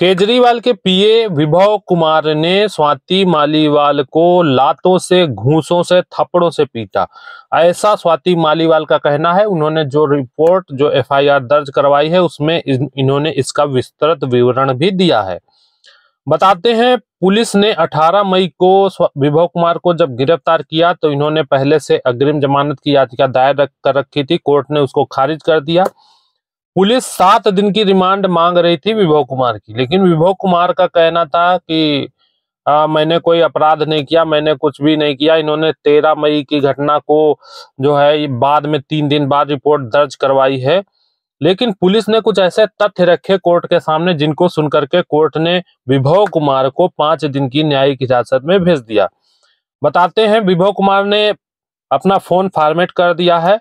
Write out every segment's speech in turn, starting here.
केजरीवाल के पीए विभव कुमार ने स्वाति मालीवाल को लातों से घूसों से थप्पड़ों से पीटा ऐसा स्वाति मालीवाल का कहना है उन्होंने जो रिपोर्ट जो एफआईआर दर्ज करवाई है उसमें इन्होंने इसका विस्तृत विवरण भी दिया है बताते हैं पुलिस ने 18 मई को विभव कुमार को जब गिरफ्तार किया तो इन्होंने पहले से अग्रिम जमानत की याचिका दायर कर रखी थी कोर्ट ने उसको खारिज कर दिया पुलिस सात दिन की रिमांड मांग रही थी विभव कुमार की लेकिन विभव कुमार का कहना था कि आ, मैंने कोई अपराध नहीं किया मैंने कुछ भी नहीं किया इन्होंने तेरह मई की घटना को जो है बाद में तीन दिन बाद रिपोर्ट दर्ज करवाई है लेकिन पुलिस ने कुछ ऐसे तथ्य रखे कोर्ट के सामने जिनको सुनकर के कोर्ट ने विभव कुमार को पांच दिन की न्यायिक हिरासत में भेज दिया बताते हैं विभव कुमार ने अपना फोन फॉर्मेट कर दिया है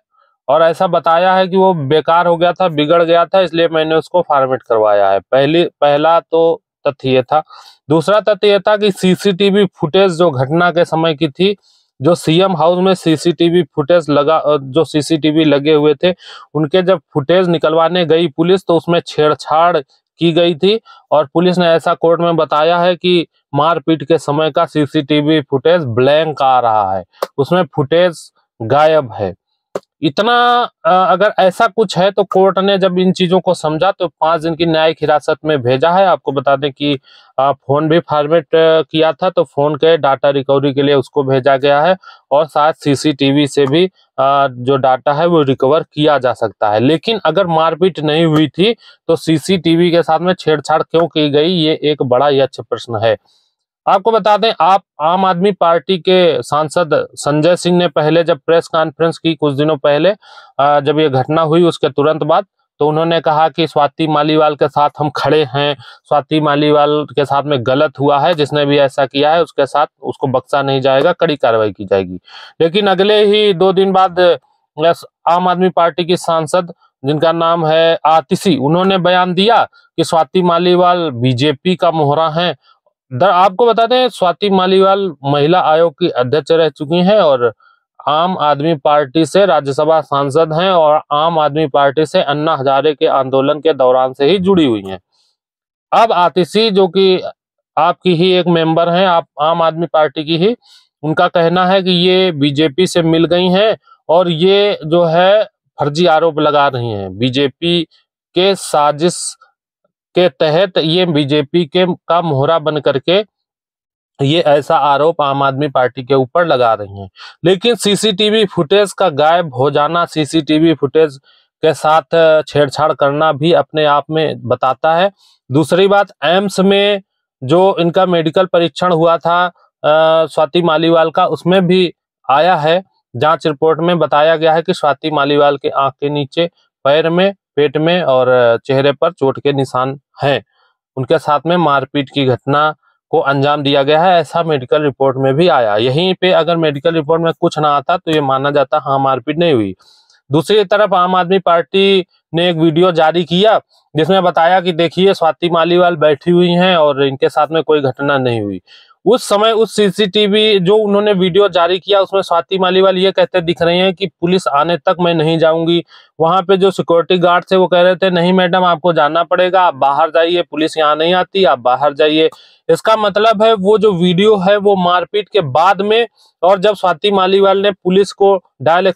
और ऐसा बताया है कि वो बेकार हो गया था बिगड़ गया था इसलिए मैंने उसको फॉर्मेट करवाया है पहली पहला तो तथ्य ये था दूसरा तथ्य ये था कि सीसीटीवी फुटेज जो घटना के समय की थी जो सीएम हाउस में सीसीटीवी फुटेज लगा जो सीसीटीवी लगे हुए थे उनके जब फुटेज निकलवाने गई पुलिस तो उसमें छेड़छाड़ की गई थी और पुलिस ने ऐसा कोर्ट में बताया है कि मारपीट के समय का सीसीटीवी फुटेज ब्लैंक आ रहा है उसमें फुटेज गायब है इतना अगर ऐसा कुछ है तो कोर्ट ने जब इन चीजों को समझा तो पांच दिन की न्यायिक हिरासत में भेजा है आपको बता दें कि फोन भी फॉर्मेट किया था तो फोन के डाटा रिकवरी के लिए उसको भेजा गया है और साथ सीसीटीवी से भी जो डाटा है वो रिकवर किया जा सकता है लेकिन अगर मारपीट नहीं हुई थी तो सीसीटीवी के साथ में छेड़छाड़ क्यों की गई ये एक बड़ा ही अच्छा प्रश्न है आपको बता दें आप आम आदमी पार्टी के सांसद संजय सिंह ने पहले जब प्रेस कॉन्फ्रेंस की कुछ दिनों पहले जब ये घटना हुई उसके तुरंत बाद तो उन्होंने कहा कि स्वाति मालीवाल के साथ हम खड़े हैं स्वाति मालीवाल के साथ में गलत हुआ है जिसने भी ऐसा किया है उसके साथ उसको बक्सा नहीं जाएगा कड़ी कार्रवाई की जाएगी लेकिन अगले ही दो दिन बाद आम आदमी पार्टी की सांसद जिनका नाम है आतिशी उन्होंने बयान दिया कि स्वाति मालीवाल बीजेपी का मोहरा है आपको बता दें स्वाति मालीवाल महिला आयोग की अध्यक्ष रह चुकी हैं और आम आदमी पार्टी से राज्यसभा सांसद हैं और आम आदमी पार्टी से अन्ना हजारे के आंदोलन के दौरान से ही जुड़ी हुई हैं अब आतिशी जो कि आपकी ही एक मेंबर हैं आप आम आदमी पार्टी की ही उनका कहना है कि ये बीजेपी से मिल गई हैं और ये जो है फर्जी आरोप लगा रही हैं बीजेपी के साजिश के तहत ये बीजेपी के का मोहरा बन करके ये ऐसा आरोप आम आदमी पार्टी के ऊपर लगा रही हैं लेकिन सीसीटीवी फुटेज का गायब हो जाना सीसीटीवी फुटेज के साथ छेड़छाड़ करना भी अपने आप में बताता है दूसरी बात एम्स में जो इनका मेडिकल परीक्षण हुआ था स्वाति मालीवाल का उसमें भी आया है जांच रिपोर्ट में बताया गया है कि स्वाति मालीवाल के आंख के नीचे पैर में पेट में और चेहरे पर चोट के निशान हैं उनके साथ में मारपीट की घटना को अंजाम दिया गया है ऐसा मेडिकल रिपोर्ट में भी आया यहीं पे अगर मेडिकल रिपोर्ट में कुछ ना आता तो ये माना जाता हाँ मारपीट नहीं हुई दूसरी तरफ आम आदमी पार्टी ने एक वीडियो जारी किया जिसमें बताया कि देखिए स्वाति मालीवाल बैठी हुई हैं और इनके साथ में कोई घटना नहीं हुई उस समय उस सीसीटीवी जो उन्होंने वीडियो जारी किया उसमें स्वाति मालीवाल ये कहते दिख रही हैं कि पुलिस आने तक मैं नहीं जाऊंगी वहां पे जो सिक्योरिटी गार्ड थे वो कह रहे थे नहीं मैडम आपको जाना पड़ेगा आप बाहर जाइए पुलिस यहाँ नहीं आती आप बाहर जाइए इसका मतलब है वो जो वीडियो है वो मारपीट के बाद में और जब स्वाति मालीवाल ने पुलिस को डायल एक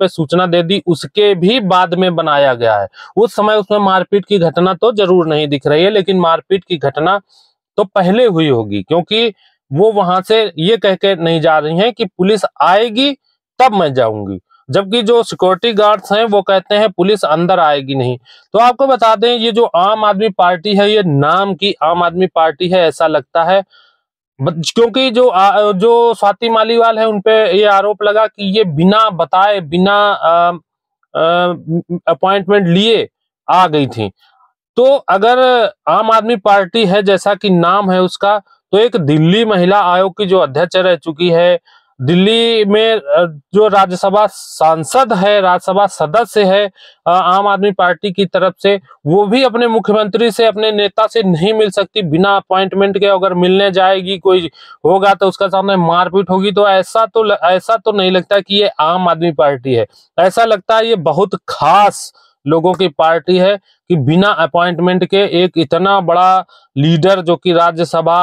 पे सूचना दे दी उसके भी बाद में बनाया गया है उस समय उसमें मारपीट की घटना तो जरूर नहीं दिख रही है लेकिन मारपीट की घटना तो पहले हुई होगी क्योंकि वो वहां से ये कह के नहीं जा रही हैं कि पुलिस आएगी तब मैं जाऊंगी जबकि जो सिक्योरिटी गार्ड्स हैं वो कहते हैं पुलिस अंदर आएगी नहीं तो आपको बता दें ये जो आम आदमी पार्टी है ये नाम की आम आदमी पार्टी है ऐसा लगता है क्योंकि जो आ, जो स्वाति मालीवाल है उनपे ये आरोप लगा कि ये बिना बताए बिना अपॉइंटमेंट लिए आ गई थी तो अगर आम आदमी पार्टी है जैसा कि नाम है उसका तो एक दिल्ली महिला आयोग की जो अध्यक्ष रह चुकी है दिल्ली में जो राज्यसभा सांसद है राज्यसभा सदस्य है आम आदमी पार्टी की तरफ से वो भी अपने मुख्यमंत्री से अपने नेता से नहीं मिल सकती बिना अपॉइंटमेंट के अगर मिलने जाएगी कोई होगा तो उसका सामने मारपीट होगी तो ऐसा तो ऐसा तो नहीं लगता कि ये आम आदमी पार्टी है ऐसा लगता है ये बहुत खास लोगों की पार्टी है कि बिना अपॉइंटमेंट के एक इतना बड़ा लीडर जो कि राज्यसभा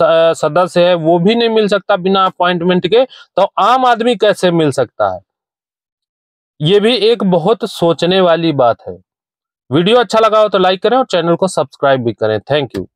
सदस्य है वो भी नहीं मिल सकता बिना अपॉइंटमेंट के तो आम आदमी कैसे मिल सकता है ये भी एक बहुत सोचने वाली बात है वीडियो अच्छा लगा हो तो लाइक करें और चैनल को सब्सक्राइब भी करें थैंक यू